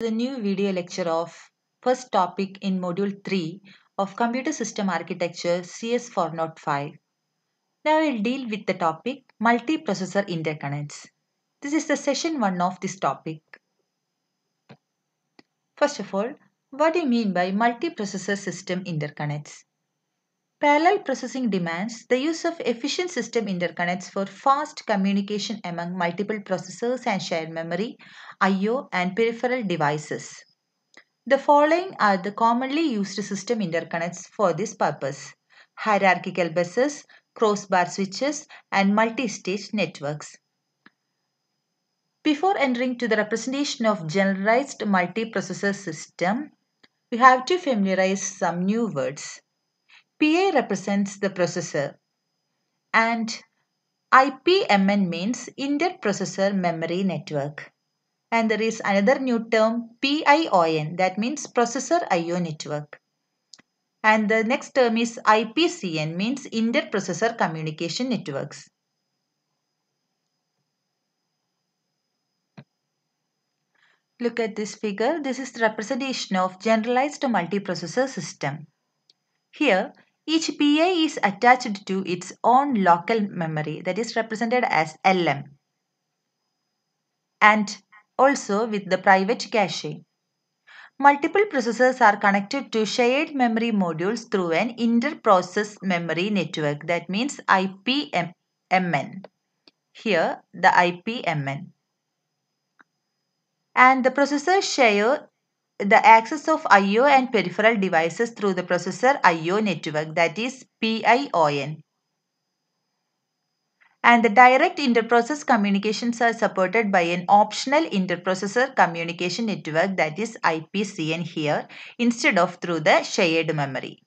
the new video lecture of first topic in module 3 of computer system architecture CS 405. Now we'll deal with the topic multiprocessor interconnects. This is the session 1 of this topic. First of all, what do you mean by multiprocessor system interconnects? Parallel processing demands the use of efficient system interconnects for fast communication among multiple processors and shared memory, I.O. and peripheral devices. The following are the commonly used system interconnects for this purpose. Hierarchical buses, crossbar switches and multi-stage networks. Before entering to the representation of generalized multiprocessor system, we have to familiarize some new words. PA represents the processor and IPMN means interprocessor Memory Network. And there is another new term PION that means Processor IO Network. And the next term is IPCN means interprocessor Communication Networks. Look at this figure. This is the representation of generalized multiprocessor system. Here, each PA is attached to its own local memory that is represented as LM and also with the private cache. Multiple processors are connected to shared memory modules through an inter-process memory network that means IPMN. Here the IPMN. And the processors share the access of I.O. and peripheral devices through the processor I.O. network that is PION. And the direct interprocess communications are supported by an optional interprocessor communication network that is IPCN here instead of through the shared memory.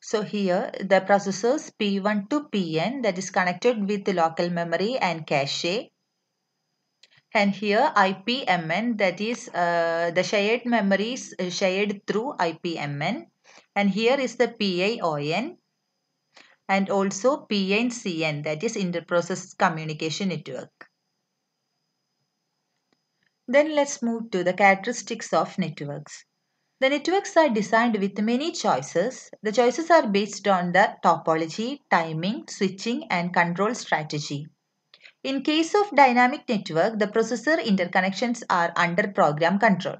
So here the processors P1 to Pn that is connected with the local memory and cache and here IPMN that is uh, the shared memories uh, shared through IPMN and here is the PAON and also PNCN that is Interprocess Communication Network. Then let's move to the characteristics of networks. The networks are designed with many choices. The choices are based on the topology, timing, switching and control strategy. In case of dynamic network, the processor interconnections are under program control.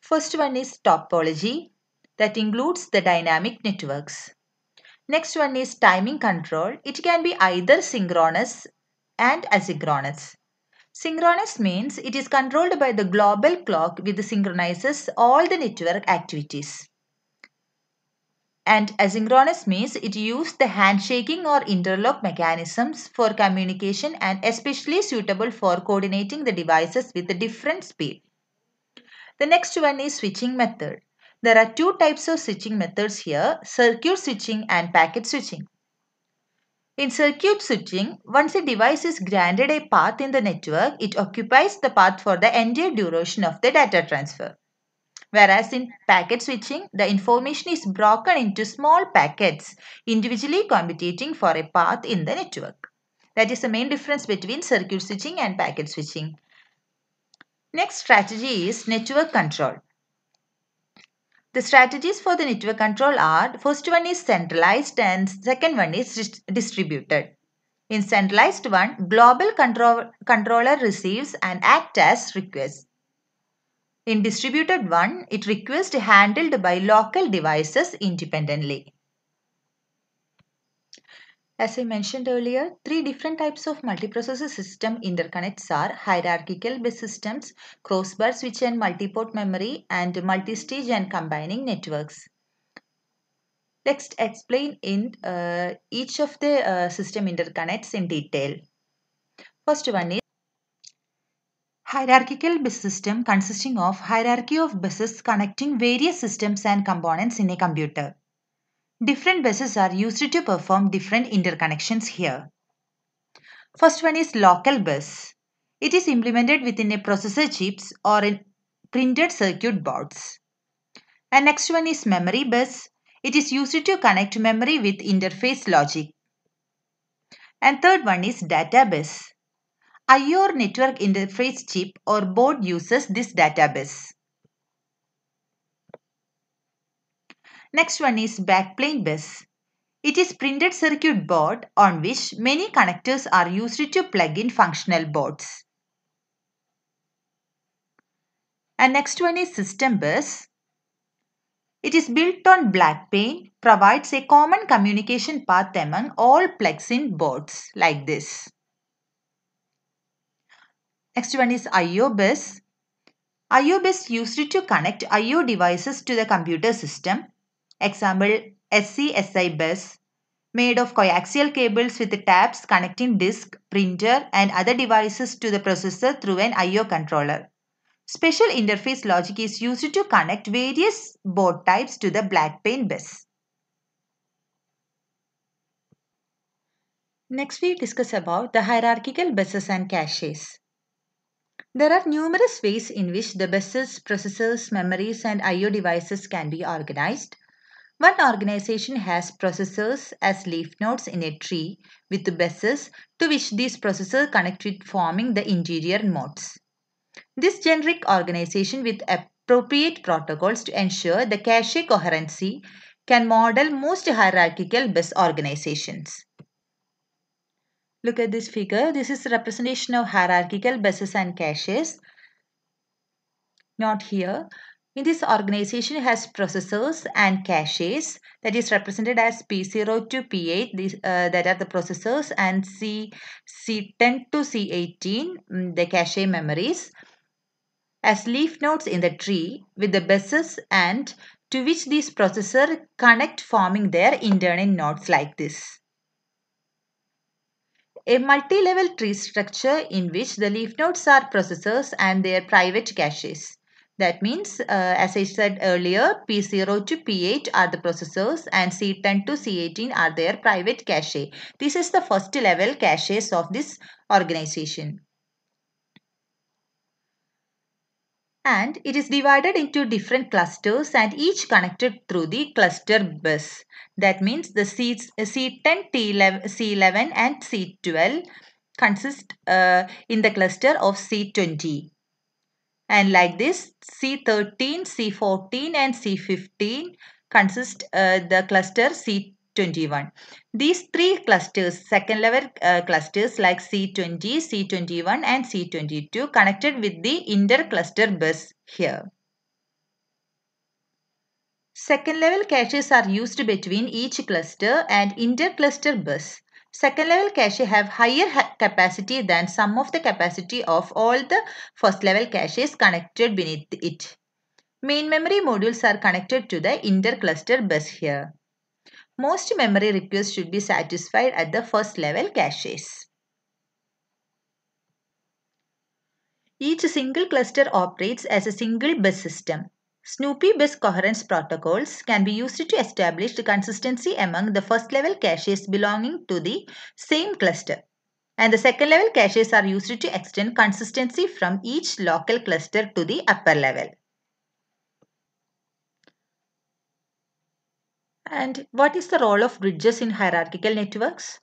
First one is topology that includes the dynamic networks. Next one is timing control. It can be either synchronous and asynchronous. Synchronous means it is controlled by the global clock which synchronizes all the network activities and asynchronous means it used the handshaking or interlock mechanisms for communication and especially suitable for coordinating the devices with a different speed. The next one is switching method. There are two types of switching methods here, circuit switching and packet switching. In circuit switching, once a device is granted a path in the network, it occupies the path for the entire duration of the data transfer. Whereas in packet switching, the information is broken into small packets, individually competing for a path in the network. That is the main difference between circuit switching and packet switching. Next strategy is network control. The strategies for the network control are first one is centralized and second one is distributed. In centralized one, global control controller receives and acts as requests. In distributed one, it requests handled by local devices independently. As I mentioned earlier, three different types of multiprocessor system interconnects are hierarchical based systems, crossbar switch and multiport memory, and multi-stage and combining networks. Let's explain in uh, each of the uh, system interconnects in detail. First one is Hierarchical bus system consisting of hierarchy of buses connecting various systems and components in a computer. Different buses are used to perform different interconnections here. First one is local bus. It is implemented within a processor chips or in printed circuit boards. And next one is memory bus. It is used to connect memory with interface logic. And third one is data bus. IOR network interface chip or board uses this database. Next one is backplane bus. It is printed circuit board on which many connectors are used to plug in functional boards. And next one is system bus. It is built on Blackpane, provides a common communication path among all plug-in boards like this. Next one is IO bus. IO bus used to connect IO devices to the computer system. Example SCSI bus made of coaxial cables with tabs connecting disk, printer and other devices to the processor through an IO controller. Special interface logic is used to connect various board types to the black Blackbane bus. Next we discuss about the hierarchical buses and caches. There are numerous ways in which the buses, processors, memories and I.O. devices can be organized. One organization has processors as leaf nodes in a tree with buses to which these processors connect forming the interior nodes. This generic organization with appropriate protocols to ensure the cache coherency can model most hierarchical bus organizations. Look at this figure. This is representation of hierarchical buses and caches. Not here. In this organization, it has processors and caches that is represented as P0 to P8 these, uh, that are the processors and C, C10 to C18 mm, the cache memories as leaf nodes in the tree with the buses and to which these processors connect forming their internal nodes like this. A multi-level tree structure in which the leaf nodes are processors and their private caches. That means, uh, as I said earlier, P0 to P8 are the processors and C10 to C18 are their private cache. This is the first level caches of this organization. and it is divided into different clusters and each connected through the cluster bus. That means the seats C10, uh, C11 and C12 consist uh, in the cluster of C20. And like this C13, C14 and C15 consist uh, the cluster C 21. These three clusters, second level uh, clusters like C20, C21 and C22 connected with the intercluster bus here. Second level caches are used between each cluster and intercluster bus. Second level cache have higher ha capacity than some of the capacity of all the first level caches connected beneath it. Main memory modules are connected to the intercluster bus here. Most memory requests should be satisfied at the first level caches. Each single cluster operates as a single bus system. Snoopy bus coherence protocols can be used to establish the consistency among the first level caches belonging to the same cluster. And the second level caches are used to extend consistency from each local cluster to the upper level. And what is the role of bridges in hierarchical networks?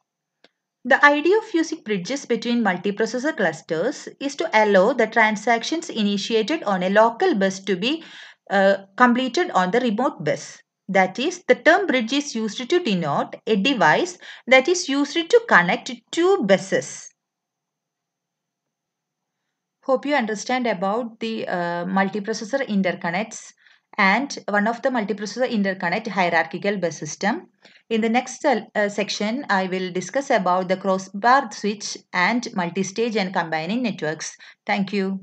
The idea of using bridges between multiprocessor clusters is to allow the transactions initiated on a local bus to be uh, completed on the remote bus. That is, the term bridge is used to denote a device that is used to connect two buses. Hope you understand about the uh, multiprocessor interconnects and one of the multiprocessor interconnect hierarchical bus system. In the next uh, section, I will discuss about the crossbar switch and multi-stage and combining networks. Thank you.